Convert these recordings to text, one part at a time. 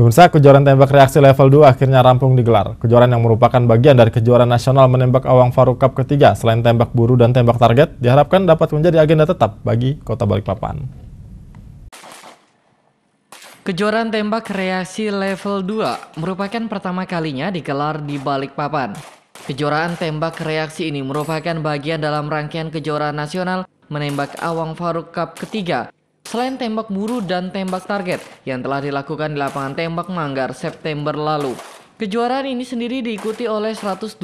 Pemirsa, kejuaraan tembak reaksi level 2 akhirnya rampung digelar. Kejuaraan yang merupakan bagian dari kejuaraan nasional menembak Awang Faruk Cup ketiga, selain tembak buru dan tembak target, diharapkan dapat menjadi agenda tetap bagi Kota Balikpapan. Kejuaraan tembak reaksi level 2 merupakan pertama kalinya digelar di Balikpapan. Kejuaraan tembak reaksi ini merupakan bagian dalam rangkaian kejuaraan nasional menembak Awang Faruk Cup ketiga selain tembak buru dan tembak target yang telah dilakukan di lapangan tembak Manggar September lalu. Kejuaraan ini sendiri diikuti oleh 122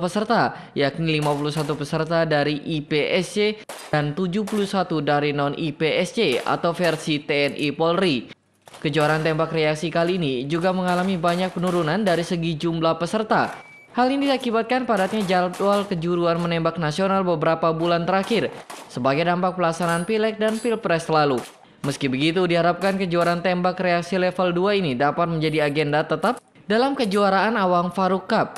peserta, yakni 51 peserta dari IPSC dan 71 dari non-IPSC atau versi TNI Polri. Kejuaraan tembak reaksi kali ini juga mengalami banyak penurunan dari segi jumlah peserta, Hal ini diakibatkan padatnya jadwal kejuruan menembak nasional beberapa bulan terakhir sebagai dampak pelaksanaan pileg dan pilpres lalu. Meski begitu, diharapkan kejuaraan tembak reaksi level 2 ini dapat menjadi agenda tetap dalam kejuaraan Awang Faruk Cup.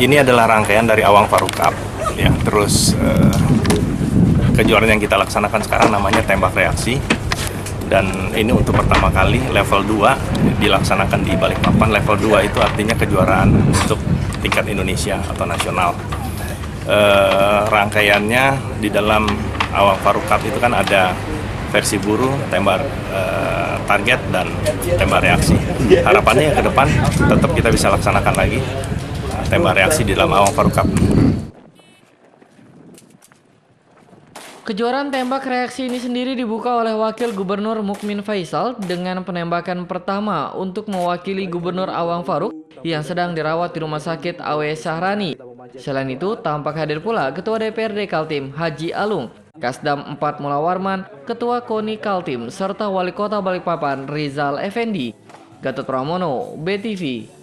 Ini adalah rangkaian dari Awang Faruk Cup. Ya, terus uh, kejuaraan yang kita laksanakan sekarang namanya tembak reaksi dan ini untuk pertama kali level 2 dilaksanakan di Balikpapan. Level 2 itu artinya kejuaraan untuk tingkat Indonesia atau nasional. E, rangkaiannya di dalam awal Faruk Cup itu kan ada versi buru, tembak e, target dan tembak reaksi. Harapannya ke depan tetap kita bisa laksanakan lagi tembak reaksi di dalam awal Faruk Cup. Kejuaraan tembak reaksi ini sendiri dibuka oleh Wakil Gubernur Mukmin Faisal dengan penembakan pertama untuk mewakili Gubernur Awang Faruk yang sedang dirawat di Rumah Sakit AW Sahrani. Selain itu, tampak hadir pula Ketua DPRD Kaltim Haji Alung, Kasdam 4 Mula Warman, Ketua KONI Kaltim, serta Wali Kota Balikpapan Rizal Effendi. Gatot Pramono, BTV,